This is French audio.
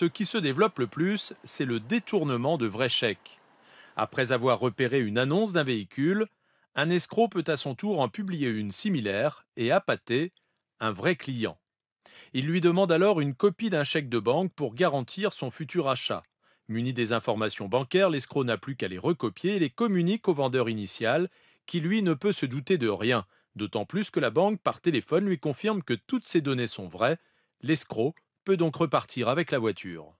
ce qui se développe le plus, c'est le détournement de vrais chèques. Après avoir repéré une annonce d'un véhicule, un escroc peut à son tour en publier une similaire et appâter un vrai client. Il lui demande alors une copie d'un chèque de banque pour garantir son futur achat. Muni des informations bancaires, l'escroc n'a plus qu'à les recopier et les communique au vendeur initial, qui lui ne peut se douter de rien, d'autant plus que la banque par téléphone lui confirme que toutes ces données sont vraies, l'escroc peut donc repartir avec la voiture.